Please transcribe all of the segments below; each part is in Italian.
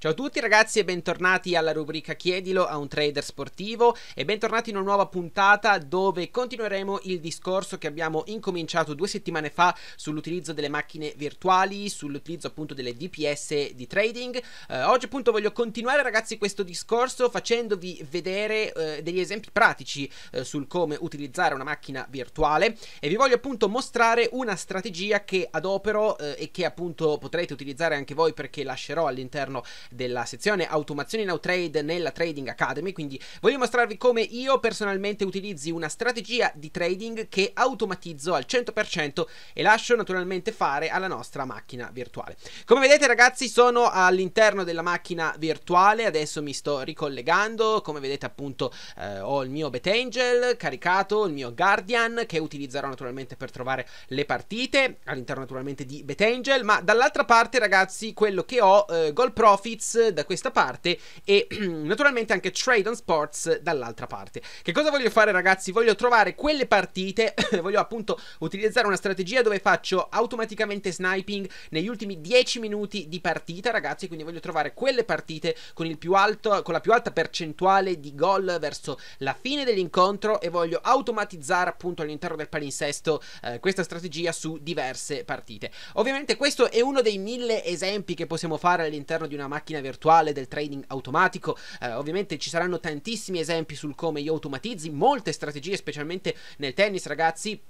Ciao a tutti ragazzi e bentornati alla rubrica Chiedilo a un trader sportivo e bentornati in una nuova puntata dove continueremo il discorso che abbiamo incominciato due settimane fa sull'utilizzo delle macchine virtuali, sull'utilizzo appunto delle DPS di trading. Eh, oggi appunto voglio continuare ragazzi questo discorso facendovi vedere eh, degli esempi pratici eh, sul come utilizzare una macchina virtuale e vi voglio appunto mostrare una strategia che adopero eh, e che appunto potrete utilizzare anche voi perché lascerò all'interno della sezione automazione in Outrade nella Trading Academy, quindi voglio mostrarvi come io personalmente utilizzi una strategia di trading che automatizzo al 100% e lascio naturalmente fare alla nostra macchina virtuale. Come vedete ragazzi sono all'interno della macchina virtuale, adesso mi sto ricollegando, come vedete appunto eh, ho il mio Betangel caricato, il mio Guardian che utilizzerò naturalmente per trovare le partite all'interno naturalmente di Betangel, ma dall'altra parte ragazzi quello che ho eh, Goal Profit Blitz da questa parte e naturalmente anche Trade on Sports dall'altra parte. Che cosa voglio fare ragazzi? Voglio trovare quelle partite, voglio appunto utilizzare una strategia dove faccio automaticamente sniping negli ultimi 10 minuti di partita ragazzi, quindi voglio trovare quelle partite con, il più alto, con la più alta percentuale di gol verso la fine dell'incontro e voglio automatizzare appunto all'interno del palinsesto eh, questa strategia su diverse partite. Ovviamente questo è uno dei mille esempi che possiamo fare all'interno di una macchina macchina virtuale, del trading automatico. Eh, ovviamente ci saranno tantissimi esempi sul come io automatizzi molte strategie, specialmente nel tennis, ragazzi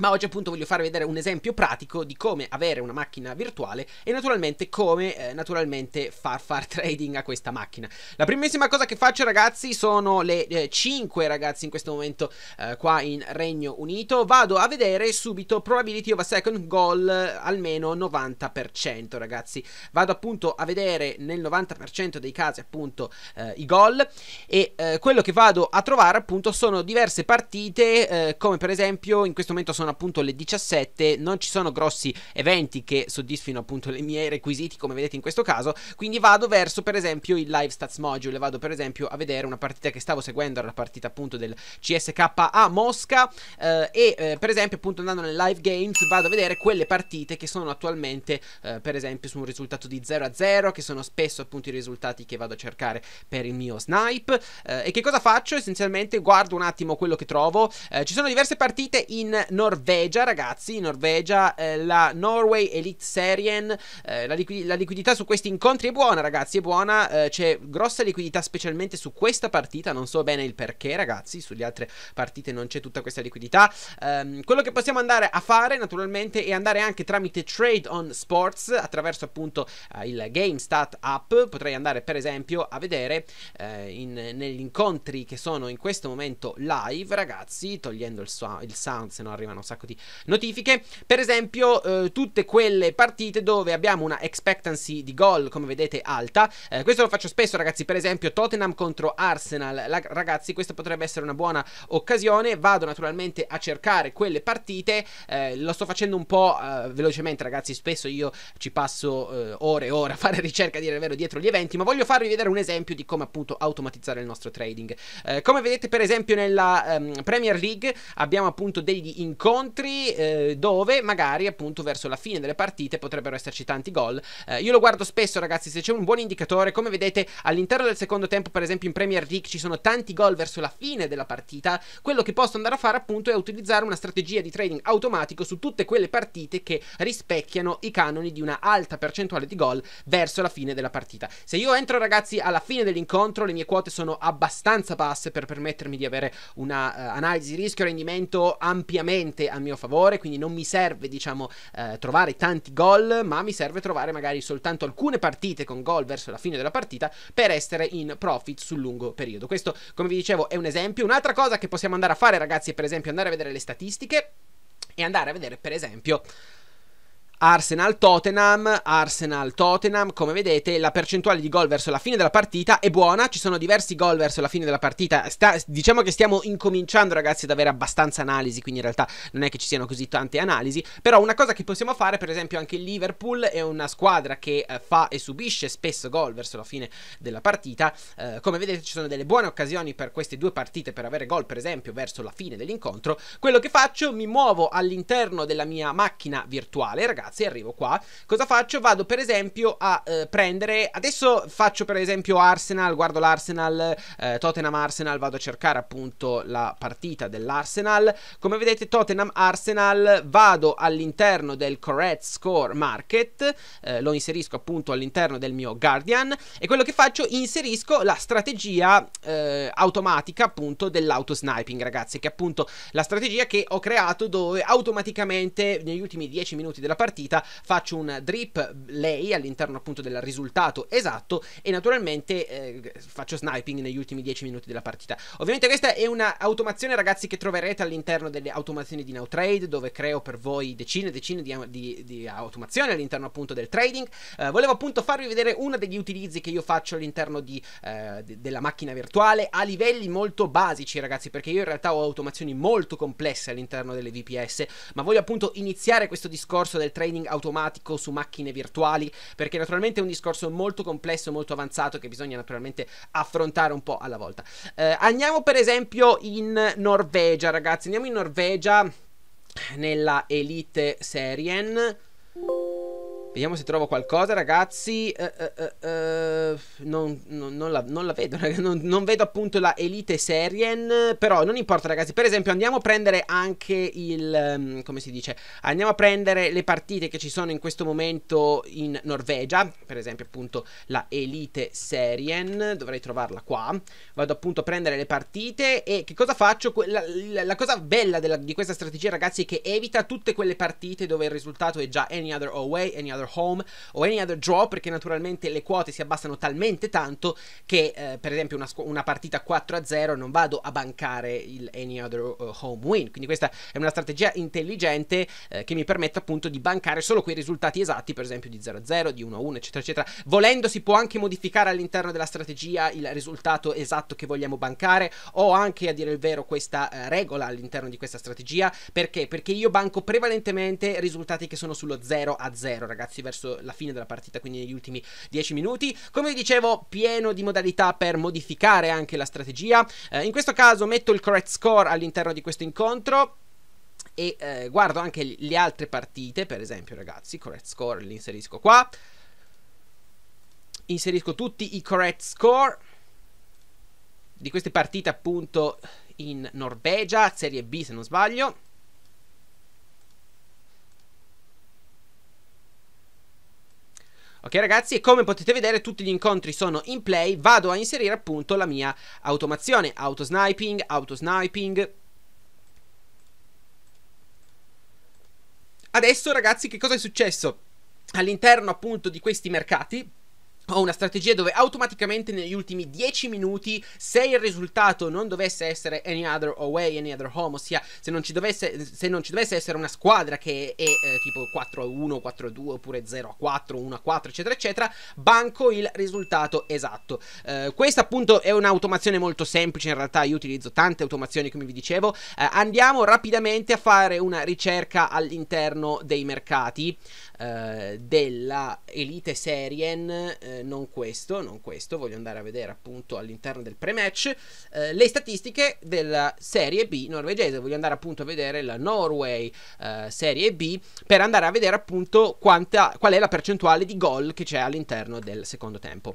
ma oggi appunto voglio farvi vedere un esempio pratico di come avere una macchina virtuale e naturalmente come eh, naturalmente far far trading a questa macchina. La primissima cosa che faccio ragazzi sono le eh, 5 ragazzi in questo momento eh, qua in Regno Unito. Vado a vedere subito probability of a second goal eh, almeno 90% ragazzi. Vado appunto a vedere nel 90% dei casi appunto eh, i gol e eh, quello che vado a trovare appunto sono diverse partite come per esempio in questo momento sono sono appunto le 17, non ci sono grossi eventi che soddisfino appunto i miei requisiti come vedete in questo caso, quindi vado verso per esempio il live stats module, vado per esempio a vedere una partita che stavo seguendo, era la partita appunto del CSK a Mosca eh, e eh, per esempio appunto andando nel live games vado a vedere quelle partite che sono attualmente eh, per esempio su un risultato di 0 a 0 che sono spesso appunto i risultati che vado a cercare per il mio snipe eh, e che cosa faccio essenzialmente guardo un attimo quello che trovo eh, ci sono diverse partite in Norvegia Norvegia, ragazzi, in Norvegia eh, la Norway Elite Serien, eh, la, liquid- la, liquidità su questi incontri è buona, ragazzi, è buona, eh, c'è grossa liquidità specialmente su questa partita, non so bene il perché, ragazzi, sulle altre partite non c'è tutta questa liquidità. Ehm, quello che possiamo andare a fare, naturalmente, è andare anche tramite Trade on Sports attraverso appunto eh, il GameStat app, potrei andare per esempio a vedere eh, in, negli incontri che sono in questo momento live, ragazzi, togliendo il, so- il sound se non arrivano arrivano un sacco di notifiche. Per esempio, eh, tutte quelle partite dove abbiamo una expectancy di gol, come vedete, alta. Eh, questo lo faccio spesso, ragazzi. Per esempio, Tottenham contro Arsenal. La, ragazzi, questa potrebbe essere una buona occasione. Vado naturalmente a cercare quelle partite. Eh, lo sto facendo un po' eh, velocemente, ragazzi. Spesso io ci passo eh, ore e ore a fare ricerca, a dire il vero, dietro gli eventi. Ma voglio farvi vedere un esempio di come appunto automatizzare il nostro trading. Eh, come vedete, per esempio, nella ehm, Premier League abbiamo appunto degli incontri incontri eh, dove magari appunto verso la fine delle partite potrebbero esserci tanti gol. Eh, io lo guardo spesso ragazzi, se c'è un buon indicatore, come vedete all'interno del secondo tempo per esempio in Premier League ci sono tanti gol verso la fine della partita, quello che posso andare a fare appunto è utilizzare una strategia di trading automatico su tutte quelle partite che rispecchiano i canoni di una alta percentuale di gol verso la fine della partita. Se io entro ragazzi alla fine dell'incontro le mie quote sono abbastanza basse per permettermi di avere un'analisi eh, uh, rischio-rendimento ampiamente assolutamente a mio favore, quindi non mi serve diciamo eh, trovare tanti gol, ma mi serve trovare magari soltanto alcune partite con gol verso la fine della partita per essere in profit sul lungo periodo. Questo come vi dicevo è un esempio. Un'altra cosa che possiamo andare a fare ragazzi è per esempio andare a vedere le statistiche e andare a vedere per esempio Arsenal-Tottenham, Arsenal-Tottenham, come vedete la percentuale di gol verso la fine della partita è buona, ci sono diversi gol verso la fine della partita, Sta, diciamo che stiamo incominciando ragazzi ad avere abbastanza analisi, quindi in realtà non è che ci siano così tante analisi, però una cosa che possiamo fare per esempio anche il Liverpool è una squadra che eh, fa e subisce spesso gol verso la fine della partita, eh, come vedete ci sono delle buone occasioni per queste due partite per avere gol per esempio verso la fine dell'incontro, quello che faccio mi muovo all'interno della mia macchina virtuale ragazzi, ragazzi, arrivo qua. Cosa faccio? Vado per esempio a eh, prendere, adesso faccio per esempio Arsenal, guardo l'Arsenal, eh, Tottenham Arsenal, vado a cercare appunto la partita dell'Arsenal. Come vedete Tottenham Arsenal, vado all'interno del Correct Score Market, eh, lo inserisco appunto all'interno del mio Guardian e quello che faccio inserisco la strategia eh, automatica appunto dell'auto sniping ragazzi, che è appunto la strategia che ho creato dove automaticamente negli ultimi 10 minuti della partita partita, faccio un drip lay all'interno appunto del risultato esatto e naturalmente eh, faccio sniping negli ultimi 10 minuti della partita. Ovviamente questa è un'automazione ragazzi che troverete all'interno delle automazioni di NowTrade dove creo per voi decine e decine di, di, di automazioni all'interno appunto del trading. Eh, volevo appunto farvi vedere uno degli utilizzi che io faccio all'interno di, eh, de della macchina virtuale a livelli molto basici ragazzi perché io in realtà ho automazioni molto complesse all'interno delle VPS ma voglio appunto iniziare questo discorso del trading training automatico su macchine virtuali, perché naturalmente è un discorso molto complesso, molto avanzato che bisogna naturalmente affrontare un po' alla volta. Eh, andiamo per esempio in Norvegia, ragazzi, andiamo in Norvegia nella Elite Serien. Vediamo se trovo qualcosa, ragazzi. Uh, uh, uh, non, non, non, la, non, la, vedo, non, non, vedo appunto la Elite Serien. Però non importa, ragazzi. Per esempio, andiamo a prendere anche il. Um, come si dice? Andiamo a prendere le partite che ci sono in questo momento in Norvegia. Per esempio, appunto, la Elite Serien. Dovrei trovarla qua. Vado appunto a prendere le partite. E che cosa faccio? La, la, la cosa bella della, di questa strategia, ragazzi, è che evita tutte quelle partite dove il risultato è già any other away, any other Other Home o Any Other Draw perché naturalmente le quote si abbassano talmente tanto che eh, per esempio una, una partita 4-0 a non vado a bancare il Any Other uh, Home Win. Quindi questa è una strategia intelligente eh, che mi permette appunto di bancare solo quei risultati esatti, per esempio di 0-0, a di 1-1, a eccetera, eccetera. Volendo si può anche modificare all'interno della strategia il risultato esatto che vogliamo bancare o anche a dire il vero questa eh, regola all'interno di questa strategia. Perché? Perché io banco prevalentemente risultati che sono sullo 0-0, a ragazzi ragazzi verso la fine della partita, quindi negli ultimi 10 minuti. Come vi dicevo, pieno di modalità per modificare anche la strategia. Eh, in questo caso metto il correct score all'interno di questo incontro e eh, guardo anche le altre partite, per esempio ragazzi, correct score li inserisco qua. Inserisco tutti i correct score di queste partite appunto in Norvegia, Serie B se non sbaglio. Ok ragazzi, e come potete vedere tutti gli incontri sono in play, vado a inserire appunto la mia automazione, autosniping, autosniping. Adesso ragazzi che cosa è successo? All'interno appunto di questi mercati ho una strategia dove automaticamente negli ultimi 10 minuti, se il risultato non dovesse essere any other away, any other home, ossia se non ci dovesse, se non ci dovesse essere una squadra che è eh, tipo 4 a 1, 4 a 2 oppure 0 a 4, 1 a 4, eccetera, eccetera, banco il risultato esatto. Eh, questa appunto è un'automazione molto semplice, in realtà io utilizzo tante automazioni come vi dicevo. Eh, andiamo rapidamente a fare una ricerca all'interno dei mercati eh, della Elite Serien eh, eh, non questo, non questo, voglio andare a vedere appunto all'interno del pre-match eh, le statistiche della Serie B norvegese, voglio andare appunto a vedere la Norway eh, Serie B per andare a vedere appunto quanta, qual è la percentuale di gol che c'è all'interno del secondo tempo.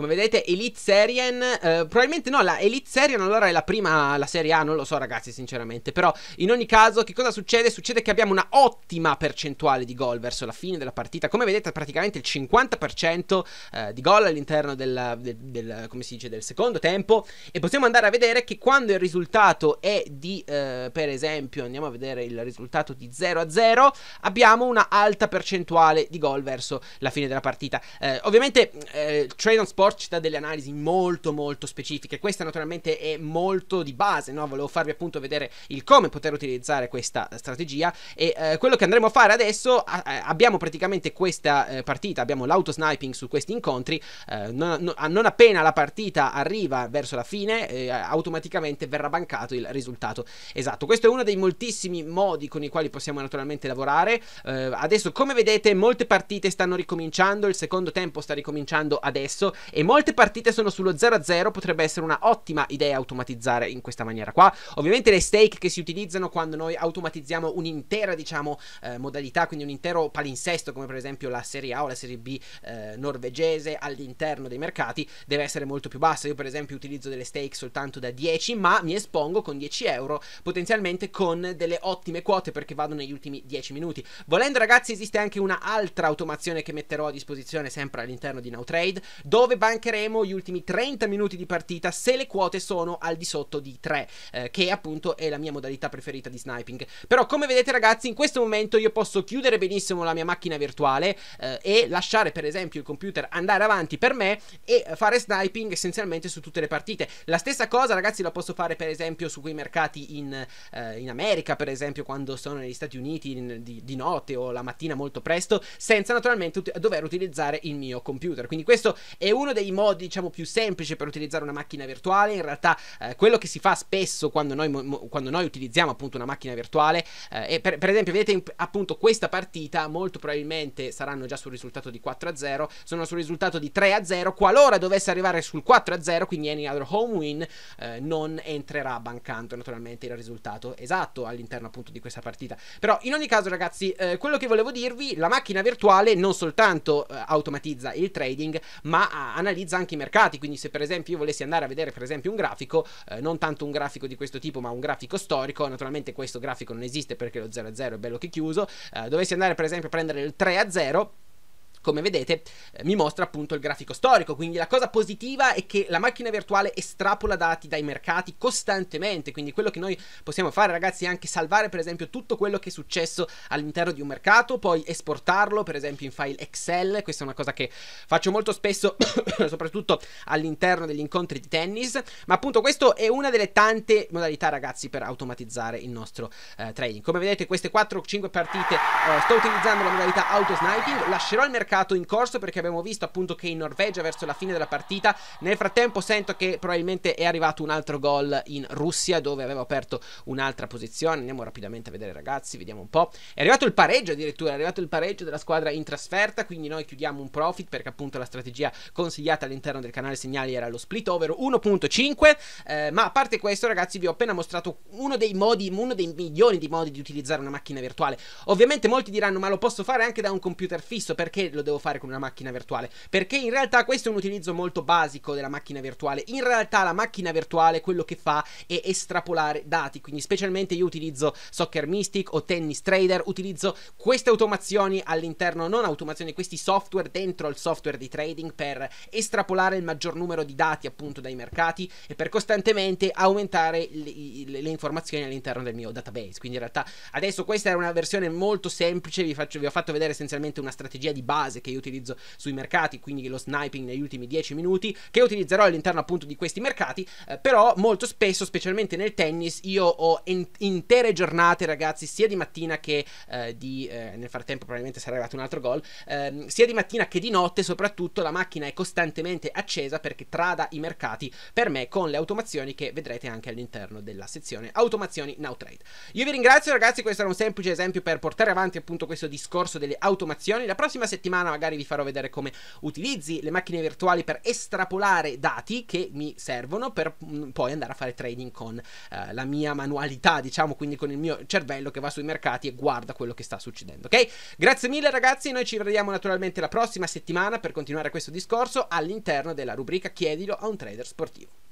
Come vedete Elite Serien eh, Probabilmente no, la Elite Serien allora è la prima La serie A, non lo so ragazzi sinceramente Però in ogni caso che cosa succede? Succede che abbiamo una ottima percentuale di gol Verso la fine della partita Come vedete praticamente il 50% eh, di gol All'interno del, del, del, come si dice, del secondo tempo E possiamo andare a vedere che quando il risultato è di eh, Per esempio andiamo a vedere il risultato di 0 a 0 Abbiamo una alta percentuale di gol verso la fine della partita eh, Ovviamente eh, Trade on Sport Torch dà delle analisi molto molto specifiche. Questa naturalmente è molto di base, no? Volevo farvi appunto vedere il come poter utilizzare questa eh, strategia e eh, quello che andremo a fare adesso a- eh, abbiamo praticamente questa eh, partita, abbiamo l'autosniping su questi incontri, eh, non, non, appena la partita arriva verso la fine eh, automaticamente verrà bancato il risultato. Esatto, questo è uno dei moltissimi modi con i quali possiamo naturalmente lavorare. adesso come vedete molte partite stanno ricominciando, il secondo tempo sta ricominciando adesso e e molte partite sono sullo 0-0, potrebbe essere una ottima idea automatizzare in questa maniera qua. Ovviamente le stake che si utilizzano quando noi automatizziamo un'intera, diciamo, eh, modalità, quindi un intero palinsesto come per esempio la Serie A o la Serie B eh, norvegese all'interno dei mercati deve essere molto più bassa. Io per esempio utilizzo delle stake soltanto da 10, ma mi espongo con 10 euro potenzialmente con delle ottime quote perché vado negli ultimi 10 minuti. Volendo ragazzi esiste anche un'altra automazione che metterò a disposizione sempre all'interno di NowTrade dove bancheremo gli ultimi 30 minuti di partita se le quote sono al di sotto di 3, eh, che appunto è la mia modalità preferita di sniping. Però come vedete ragazzi, in questo momento io posso chiudere benissimo la mia macchina virtuale eh, e lasciare per esempio il computer andare avanti per me e fare sniping essenzialmente su tutte le partite. La stessa cosa ragazzi la posso fare per esempio su quei mercati in, eh, in America, per esempio quando sono negli Stati Uniti in, di, di notte o la mattina molto presto, senza naturalmente ut dover utilizzare il mio computer. Quindi questo è uno uno dei modi, diciamo, più semplici per utilizzare una macchina virtuale. In realtà, eh, quello che si fa spesso quando noi, mo- quando noi utilizziamo appunto una macchina virtuale, eh, e per, per, esempio, vedete in, appunto questa partita, molto probabilmente saranno già sul risultato di 4 a 0, sono sul risultato di 3 a 0. Qualora dovesse arrivare sul 4 a 0, quindi any other home win, eh, non entrerà bancando naturalmente il risultato esatto all'interno appunto di questa partita. Però, in ogni caso, ragazzi, eh, quello che volevo dirvi, la macchina virtuale non soltanto eh, automatizza il trading, ma ha analizza anche i mercati, quindi se per esempio io volessi andare a vedere per esempio un grafico, eh, non tanto un grafico di questo tipo ma un grafico storico, naturalmente questo grafico non esiste perché lo 0-0 a è bello che chiuso, eh, dovessi andare per esempio a prendere il 3-0, a come vedete eh, mi mostra appunto il grafico storico, quindi la cosa positiva è che la macchina virtuale estrapola dati dai mercati costantemente, quindi quello che noi possiamo fare ragazzi è anche salvare per esempio tutto quello che è successo all'interno di un mercato, poi esportarlo per esempio in file Excel, questa è una cosa che faccio molto spesso soprattutto all'interno degli incontri di tennis, ma appunto questa è una delle tante modalità ragazzi per automatizzare il nostro eh, trading. Come vedete queste 4-5 partite eh, sto utilizzando la modalità auto sniping, lascerò il mercato mercato in corso perché abbiamo visto appunto che in Norvegia verso la fine della partita nel frattempo sento che probabilmente è arrivato un altro gol in Russia dove aveva aperto un'altra posizione andiamo rapidamente a vedere ragazzi vediamo un po' è arrivato il pareggio addirittura è arrivato il pareggio della squadra in trasferta quindi noi chiudiamo un profit perché appunto la strategia consigliata all'interno del canale segnali era lo split over 1.5 eh, ma a parte questo ragazzi vi ho appena mostrato uno dei modi uno dei milioni di modi di utilizzare una macchina virtuale ovviamente molti diranno ma lo posso fare anche da un computer fisso perché lo lo devo fare con una macchina virtuale. Perché in realtà questo è un utilizzo molto basico della macchina virtuale. In realtà la macchina virtuale quello che fa è estrapolare dati. Quindi specialmente io utilizzo Soccer Mystic o Tennis Trader, utilizzo queste automazioni all'interno, non automazioni, questi software dentro al software di trading per estrapolare il maggior numero di dati appunto dai mercati e per costantemente aumentare le, le informazioni all'interno del mio database. Quindi in realtà adesso questa è una versione molto semplice, vi, faccio, vi ho fatto vedere essenzialmente una strategia di base base che io utilizzo sui mercati, quindi lo sniping negli ultimi 10 minuti, che utilizzerò all'interno appunto di questi mercati, eh, però molto spesso, specialmente nel tennis, io ho in- intere giornate, ragazzi, sia di mattina che eh, di... Eh, nel frattempo probabilmente sarà arrivato un altro gol, ehm, sia di mattina che di notte, soprattutto la macchina è costantemente accesa perché trada i mercati per me con le automazioni che vedrete anche all'interno della sezione automazioni now trade. Io vi ringrazio ragazzi, questo era un semplice esempio per portare avanti appunto questo discorso delle automazioni. La prossima settimana settimana magari vi farò vedere come utilizzi le macchine virtuali per estrapolare dati che mi servono per mm, poi andare a fare trading con eh, la mia manualità, diciamo, quindi con il mio cervello che va sui mercati e guarda quello che sta succedendo, ok? Grazie mille ragazzi, noi ci vediamo naturalmente la prossima settimana per continuare questo discorso all'interno della rubrica Chiedilo a un trader sportivo.